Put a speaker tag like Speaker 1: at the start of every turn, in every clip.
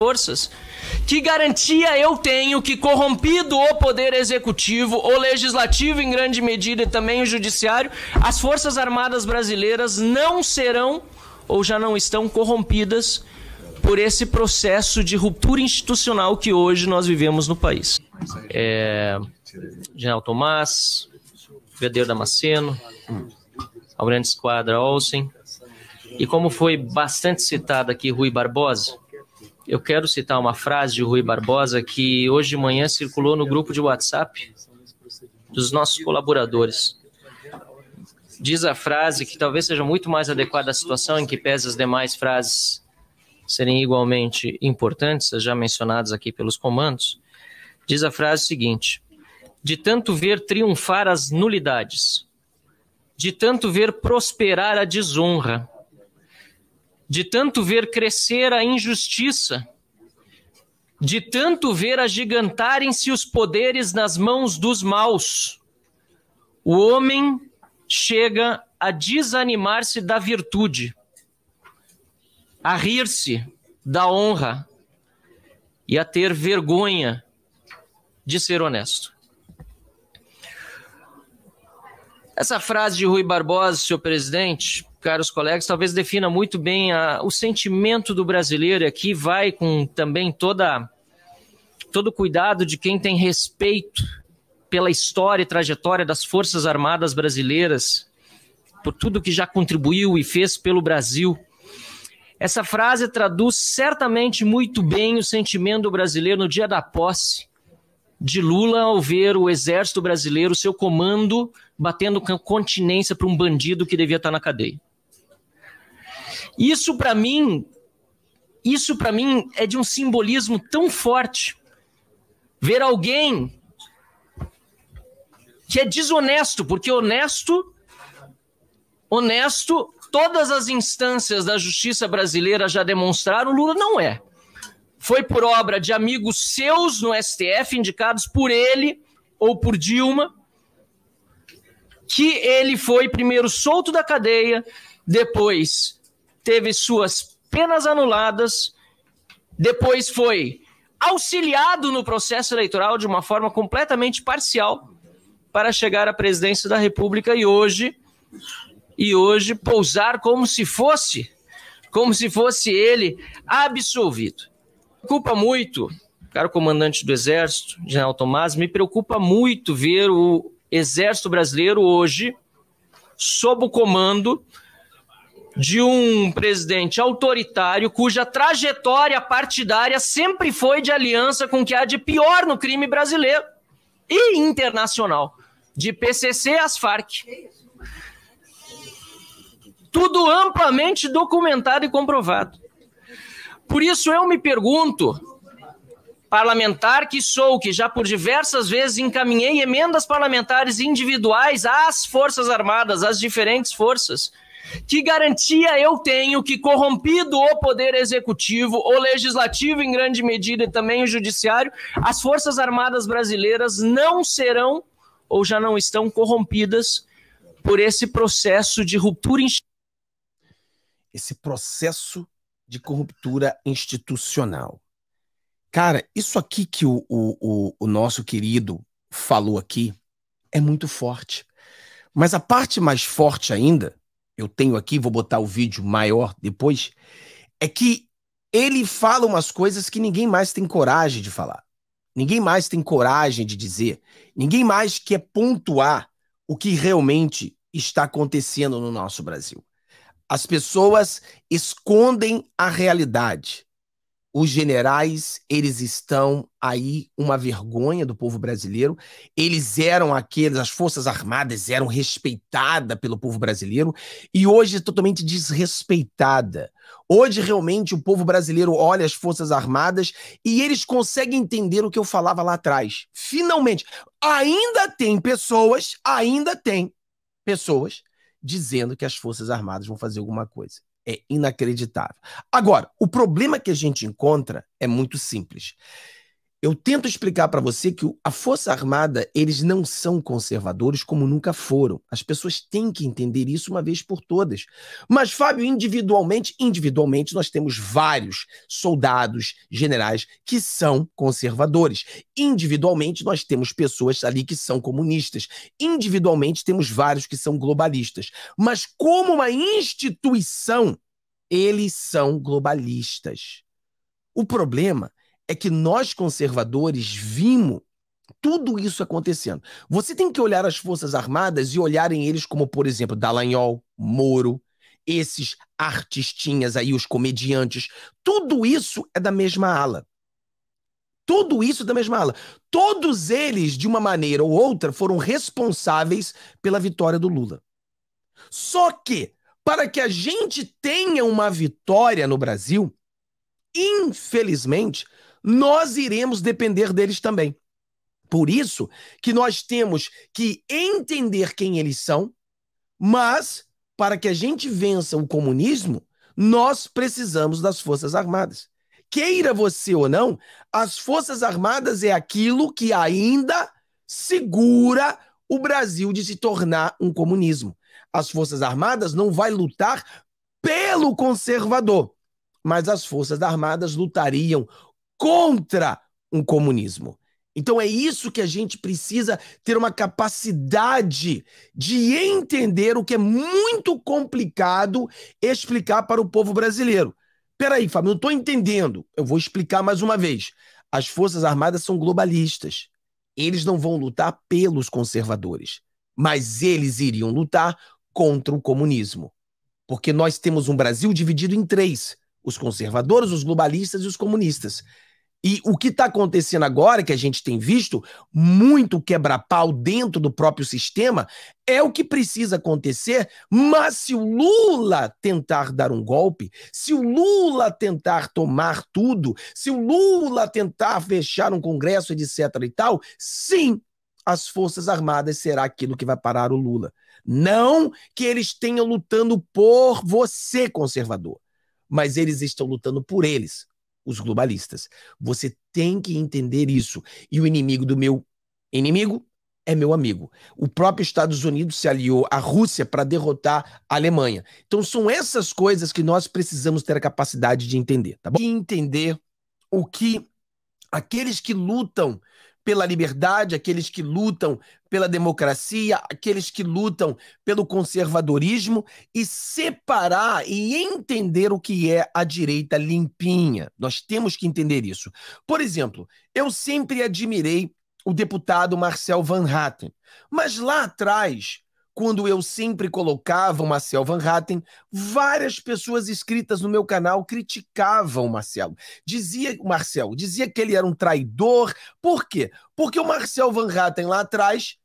Speaker 1: forças. Que garantia eu tenho que, corrompido o poder executivo, o legislativo em grande medida e também o judiciário, as Forças Armadas brasileiras não serão ou já não estão corrompidas por esse processo de ruptura institucional que hoje nós vivemos no país? É, General Tomás, Vedeiro Damasceno, Almirante Esquadra Olsen, e como foi bastante citado aqui, Rui Barbosa eu quero citar uma frase de Rui Barbosa que hoje de manhã circulou no grupo de WhatsApp dos nossos colaboradores. Diz a frase que talvez seja muito mais adequada à situação, em que pese as demais frases serem igualmente importantes, já mencionadas aqui pelos comandos. Diz a frase seguinte: De tanto ver triunfar as nulidades, de tanto ver prosperar a desonra, de tanto ver crescer a injustiça, de tanto ver agigantarem-se os poderes nas mãos dos maus, o homem chega a desanimar-se da virtude, a rir-se da honra e a ter vergonha de ser honesto. Essa frase de Rui Barbosa, senhor presidente, caros colegas, talvez defina muito bem a, o sentimento do brasileiro aqui, vai com também toda todo o cuidado de quem tem respeito pela história e trajetória das Forças Armadas brasileiras, por tudo que já contribuiu e fez pelo Brasil. Essa frase traduz certamente muito bem o sentimento do brasileiro no dia da posse de Lula ao ver o exército brasileiro, seu comando, batendo continência para um bandido que devia estar tá na cadeia. Isso para mim, isso para mim é de um simbolismo tão forte. Ver alguém que é desonesto, porque honesto, honesto, todas as instâncias da justiça brasileira já demonstraram, Lula não é. Foi por obra de amigos seus no STF, indicados por ele ou por Dilma, que ele foi primeiro solto da cadeia, depois teve suas penas anuladas, depois foi auxiliado no processo eleitoral de uma forma completamente parcial para chegar à presidência da República e hoje e hoje pousar como se fosse como se fosse ele absolvido. Preocupa muito, caro comandante do Exército, General Tomás, me preocupa muito ver o Exército Brasileiro hoje sob o comando de um presidente autoritário cuja trajetória partidária sempre foi de aliança com o que há de pior no crime brasileiro e internacional, de PCC às Farc. Tudo amplamente documentado e comprovado. Por isso eu me pergunto, parlamentar que sou, que já por diversas vezes encaminhei emendas parlamentares individuais às Forças Armadas, às diferentes forças, que garantia eu tenho que, corrompido o poder executivo, o legislativo em grande medida e também o judiciário, as Forças Armadas brasileiras não serão ou já não estão corrompidas por esse processo de ruptura institucional?
Speaker 2: Esse processo de corruptura institucional. Cara, isso aqui que o, o, o nosso querido falou aqui é muito forte. Mas a parte mais forte ainda eu tenho aqui, vou botar o vídeo maior depois, é que ele fala umas coisas que ninguém mais tem coragem de falar. Ninguém mais tem coragem de dizer. Ninguém mais quer pontuar o que realmente está acontecendo no nosso Brasil. As pessoas escondem a realidade os generais, eles estão aí uma vergonha do povo brasileiro. Eles eram aqueles, as Forças Armadas eram respeitada pelo povo brasileiro e hoje é totalmente desrespeitada. Hoje realmente o povo brasileiro olha as Forças Armadas e eles conseguem entender o que eu falava lá atrás. Finalmente, ainda tem pessoas, ainda tem pessoas dizendo que as Forças Armadas vão fazer alguma coisa é inacreditável. Agora, o problema que a gente encontra é muito simples eu tento explicar para você que a Força Armada, eles não são conservadores como nunca foram. As pessoas têm que entender isso uma vez por todas. Mas, Fábio, individualmente, individualmente, nós temos vários soldados, generais que são conservadores. Individualmente, nós temos pessoas ali que são comunistas. Individualmente, temos vários que são globalistas. Mas, como uma instituição, eles são globalistas. O problema é que nós conservadores vimos tudo isso acontecendo. Você tem que olhar as Forças Armadas e olharem eles como, por exemplo, Dallagnol, Moro, esses artistinhas aí, os comediantes. Tudo isso é da mesma ala. Tudo isso é da mesma ala. Todos eles, de uma maneira ou outra, foram responsáveis pela vitória do Lula. Só que, para que a gente tenha uma vitória no Brasil, infelizmente, nós iremos depender deles também. Por isso que nós temos que entender quem eles são, mas para que a gente vença o comunismo, nós precisamos das Forças Armadas. Queira você ou não, as Forças Armadas é aquilo que ainda segura o Brasil de se tornar um comunismo. As Forças Armadas não vai lutar pelo conservador, mas as Forças Armadas lutariam contra um comunismo. Então é isso que a gente precisa ter uma capacidade de entender o que é muito complicado explicar para o povo brasileiro. Peraí, Fábio, não estou entendendo. Eu vou explicar mais uma vez. As Forças Armadas são globalistas. Eles não vão lutar pelos conservadores, mas eles iriam lutar contra o comunismo. Porque nós temos um Brasil dividido em três: os conservadores, os globalistas e os comunistas. E o que está acontecendo agora, que a gente tem visto, muito quebra-pau dentro do próprio sistema, é o que precisa acontecer. Mas se o Lula tentar dar um golpe, se o Lula tentar tomar tudo, se o Lula tentar fechar um Congresso, etc. e tal, sim, as Forças Armadas será aquilo que vai parar o Lula. Não que eles tenham lutando por você, conservador, mas eles estão lutando por eles, os globalistas. Você tem que entender isso. E o inimigo do meu inimigo é meu amigo. O próprio Estados Unidos se aliou à Rússia para derrotar a Alemanha. Então são essas coisas que nós precisamos ter a capacidade de entender, tá bom? E entender o que aqueles que lutam pela liberdade, aqueles que lutam pela democracia, aqueles que lutam pelo conservadorismo e separar e entender o que é a direita limpinha. Nós temos que entender isso. Por exemplo, eu sempre admirei o deputado Marcel Van Hatten, mas lá atrás quando eu sempre colocava o Marcel Van Hatten, várias pessoas inscritas no meu canal criticavam o Marcelo. Dizia o Marcel, dizia que ele era um traidor. Por quê? Porque o Marcel Van Hatten lá atrás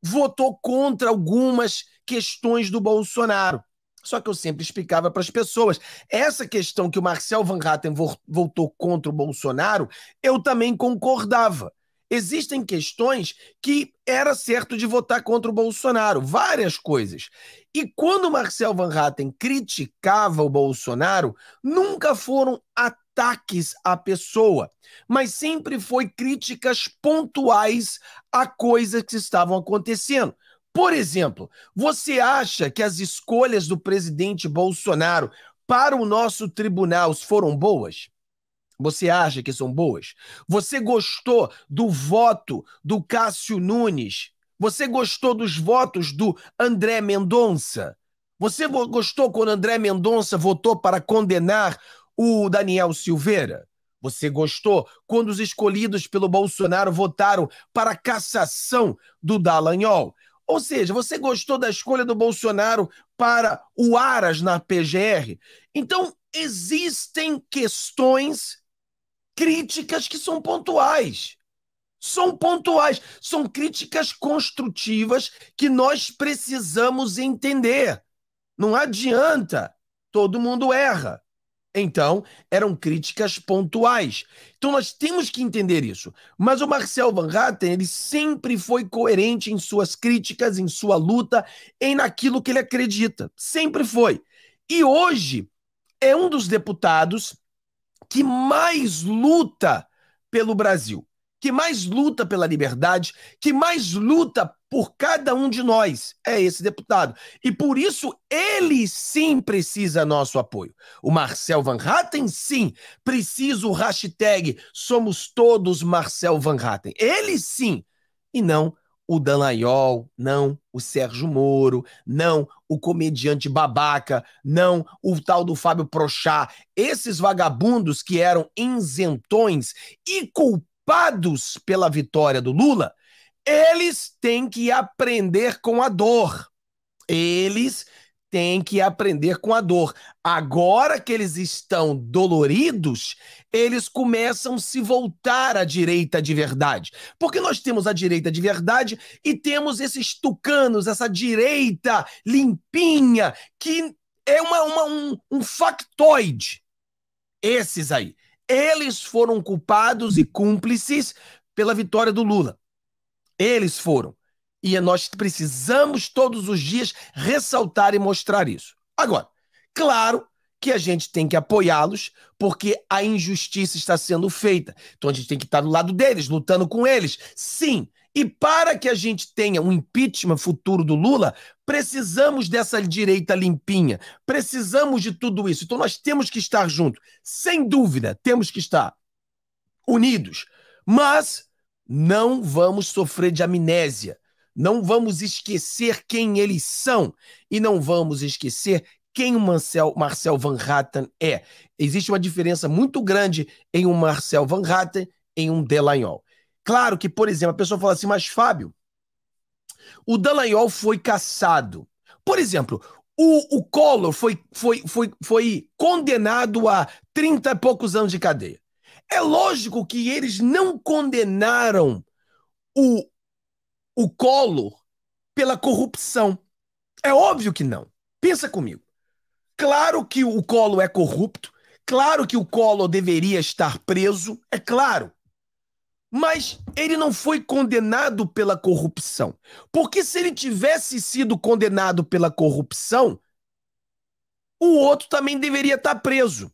Speaker 2: votou contra algumas questões do Bolsonaro. Só que eu sempre explicava para as pessoas. Essa questão que o Marcel Van Hatten votou contra o Bolsonaro, eu também concordava existem questões que era certo de votar contra o Bolsonaro, várias coisas. E quando Marcel Van Hatten criticava o Bolsonaro, nunca foram ataques à pessoa, mas sempre foi críticas pontuais a coisas que estavam acontecendo. Por exemplo, você acha que as escolhas do presidente Bolsonaro para o nosso tribunal foram boas? Você acha que são boas? Você gostou do voto do Cássio Nunes? Você gostou dos votos do André Mendonça? Você gostou quando André Mendonça votou para condenar o Daniel Silveira? Você gostou quando os escolhidos pelo Bolsonaro votaram para a cassação do Dallagnol? Ou seja, você gostou da escolha do Bolsonaro para o Aras na PGR? Então, existem questões críticas que são pontuais. São pontuais, são críticas construtivas que nós precisamos entender. Não adianta, todo mundo erra. Então, eram críticas pontuais. Então, nós temos que entender isso. Mas o Marcel Van Hatten, ele sempre foi coerente em suas críticas, em sua luta, em naquilo que ele acredita. Sempre foi. E hoje é um dos deputados que mais luta pelo Brasil, que mais luta pela liberdade, que mais luta por cada um de nós é esse deputado. E por isso ele sim precisa nosso apoio. O Marcel Van Hatten, sim, precisa o hashtag Somos Todos Marcel Van Hatten. Ele sim, e não o Danaiol, não o Sérgio Moro, não o comediante babaca, não o tal do Fábio Prochá. Esses vagabundos que eram isentões e culpados pela vitória do Lula, eles têm que aprender com a dor. Eles tem que aprender com a dor. Agora que eles estão doloridos, eles começam a se voltar à direita de verdade. Porque nós temos a direita de verdade e temos esses tucanos, essa direita limpinha, que é uma, uma um, um factoide. Esses aí. Eles foram culpados e cúmplices pela vitória do Lula. Eles foram. E nós precisamos todos os dias ressaltar e mostrar isso. Agora, claro que a gente tem que apoiá-los, porque a injustiça está sendo feita. Então a gente tem que estar do lado deles, lutando com eles. Sim. E para que a gente tenha um impeachment futuro do Lula, precisamos dessa direita limpinha, precisamos de tudo isso. Então nós temos que estar juntos. Sem dúvida, temos que estar unidos. Mas não vamos sofrer de amnésia. Não vamos esquecer quem eles são e não vamos esquecer quem o Marcel, Marcel Van Ratten é. Existe uma diferença muito grande em um Marcel Van Ratten em um Delagnol. Claro que, por exemplo, a pessoa fala assim, mas Fábio, o Delagnol foi caçado. Por exemplo, o, o Collor foi, foi, foi, foi condenado a 30 e poucos anos de cadeia. É lógico que eles não condenaram o o Collor pela corrupção? É óbvio que não. Pensa comigo. Claro que o Collor é corrupto, claro que o Collor deveria estar preso, é claro. Mas ele não foi condenado pela corrupção. Porque se ele tivesse sido condenado pela corrupção, o outro também deveria estar preso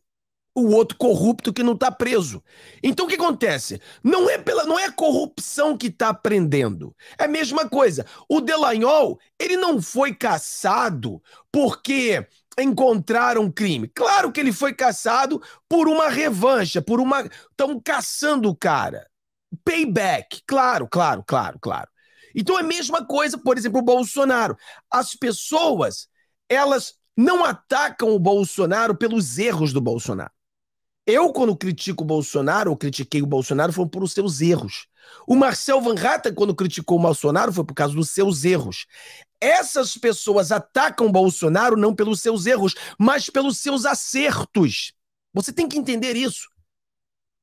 Speaker 2: o outro corrupto que não está preso. Então o que acontece? Não é pela não é a corrupção que está prendendo. É a mesma coisa. O Delanhol, ele não foi caçado porque encontraram crime. Claro que ele foi caçado por uma revancha, por uma estão caçando o cara. Payback, claro, claro, claro, claro. Então é a mesma coisa, por exemplo, o Bolsonaro. As pessoas, elas não atacam o Bolsonaro pelos erros do Bolsonaro. Eu, quando critico o Bolsonaro, ou critiquei o Bolsonaro, foi por os seus erros. O Marcel Van Hatten, quando criticou o Bolsonaro, foi por causa dos seus erros. Essas pessoas atacam o Bolsonaro não pelos seus erros, mas pelos seus acertos. Você tem que entender isso.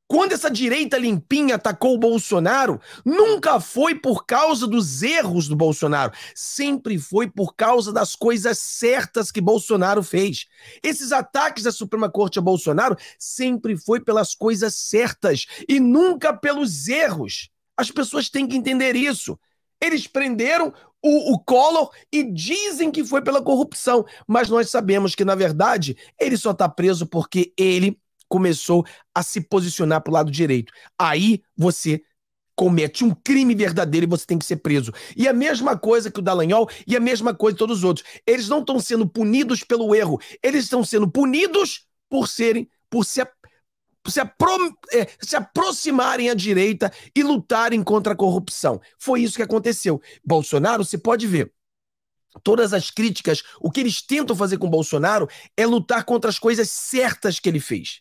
Speaker 2: Quando essa direita limpinha atacou o Bolsonaro, nunca foi por causa dos erros do Bolsonaro, sempre foi por causa das coisas certas que Bolsonaro fez. Esses ataques da Suprema Corte a Bolsonaro sempre foi pelas coisas certas e nunca pelos erros. As pessoas têm que entender isso. Eles prenderam o, o Collor e dizem que foi pela corrupção, mas nós sabemos que, na verdade, ele só está preso porque ele começou a se posicionar para o lado direito. Aí você comete um crime verdadeiro e você tem que ser preso. E a mesma coisa que o Dallagnol e a mesma coisa que todos os outros. Eles não estão sendo punidos pelo erro, eles estão sendo punidos por serem, por se, por se, apro, é, se aproximarem à direita e lutarem contra a corrupção. Foi isso que aconteceu. Bolsonaro, você pode ver. Todas as críticas, o que eles tentam fazer com Bolsonaro é lutar contra as coisas certas que ele fez.